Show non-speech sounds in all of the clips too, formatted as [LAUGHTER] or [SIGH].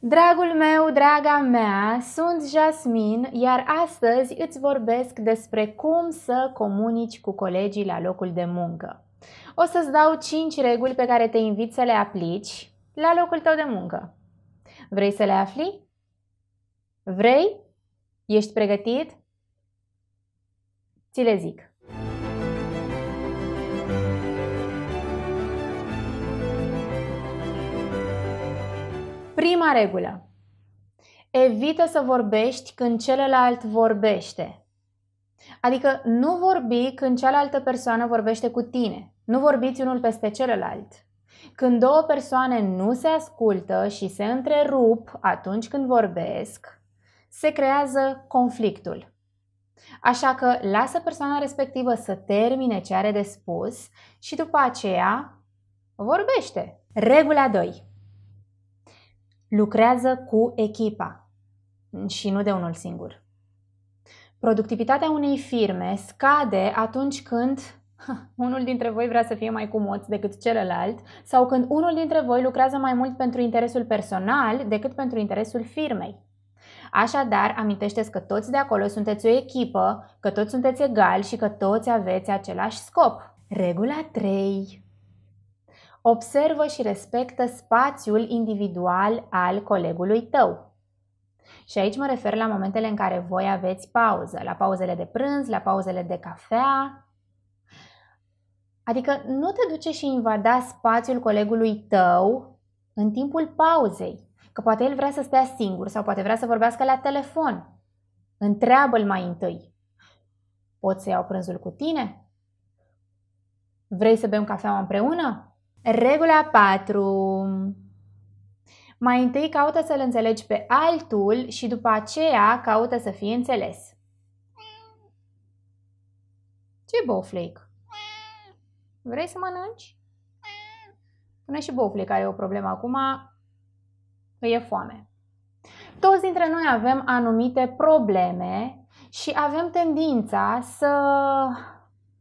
Dragul meu, draga mea, sunt Jasmin, iar astăzi îți vorbesc despre cum să comunici cu colegii la locul de muncă. O să-ți dau 5 reguli pe care te invit să le aplici la locul tău de muncă. Vrei să le afli? Vrei? Ești pregătit? Ți le zic. Prima regulă. Evită să vorbești când celălalt vorbește. Adică nu vorbi când cealaltă persoană vorbește cu tine. Nu vorbiți unul peste celălalt. Când două persoane nu se ascultă și se întrerup atunci când vorbesc, se creează conflictul. Așa că lasă persoana respectivă să termine ce are de spus și după aceea vorbește. Regula 2. Lucrează cu echipa și nu de unul singur. Productivitatea unei firme scade atunci când [LAUGHS] unul dintre voi vrea să fie mai cumot decât celălalt sau când unul dintre voi lucrează mai mult pentru interesul personal decât pentru interesul firmei. Așadar, amintește că toți de acolo sunteți o echipă, că toți sunteți egali și că toți aveți același scop. Regula 3 observă și respectă spațiul individual al colegului tău. Și aici mă refer la momentele în care voi aveți pauză, la pauzele de prânz, la pauzele de cafea. Adică nu te duce și invada spațiul colegului tău în timpul pauzei, că poate el vrea să stea singur sau poate vrea să vorbească la telefon. Întreabă-l mai întâi. Poți să iau prânzul cu tine? Vrei să bem cafeaua împreună? Regula 4. Mai întâi caută să-l înțelegi pe altul și după aceea caută să fii înțeles. Ce boflake? Vrei să mănânci? Până și boflake are o problemă acum, că e foame. Toți dintre noi avem anumite probleme și avem tendința să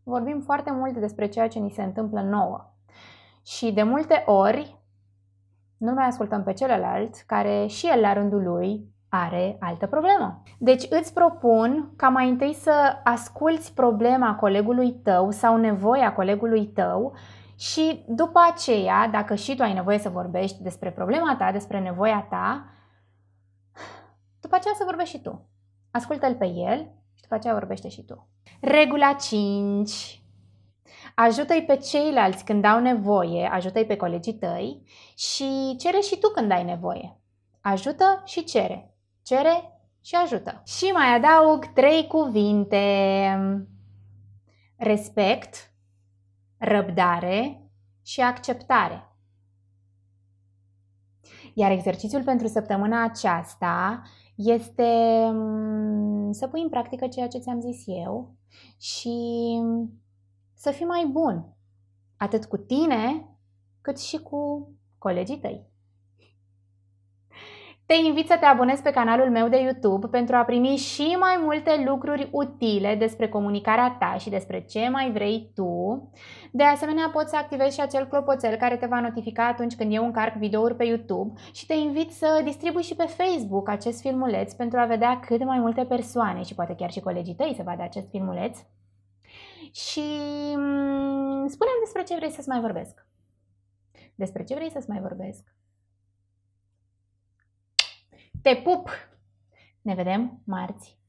vorbim foarte mult despre ceea ce ni se întâmplă nouă. Și de multe ori nu mai ascultăm pe celălalt care și el la rândul lui are altă problemă. Deci îți propun ca mai întâi să asculți problema colegului tău sau nevoia colegului tău și după aceea, dacă și tu ai nevoie să vorbești despre problema ta, despre nevoia ta, după aceea să vorbești și tu. Ascultă-l pe el și după aceea vorbește și tu. Regula 5 ajută-i pe ceilalți când au nevoie, ajută-i pe colegii tăi și cere și tu când ai nevoie. Ajută și cere. Cere și ajută. Și mai adaug trei cuvinte. Respect, răbdare și acceptare. Iar exercițiul pentru săptămâna aceasta este mm, să pui în practică ceea ce ți-am zis eu și să fii mai bun, atât cu tine, cât și cu colegii tăi. Te invit să te abonezi pe canalul meu de YouTube pentru a primi și mai multe lucruri utile despre comunicarea ta și despre ce mai vrei tu. De asemenea, poți să activezi și acel clopoțel care te va notifica atunci când eu încarc videouri pe YouTube și te invit să distribui și pe Facebook acest filmuleț pentru a vedea cât mai multe persoane și poate chiar și colegii tăi să vadă acest filmuleț. Și mm, spuneam despre ce vrei să-ți mai vorbesc. Despre ce vrei să-ți mai vorbesc? Te pup! Ne vedem marți!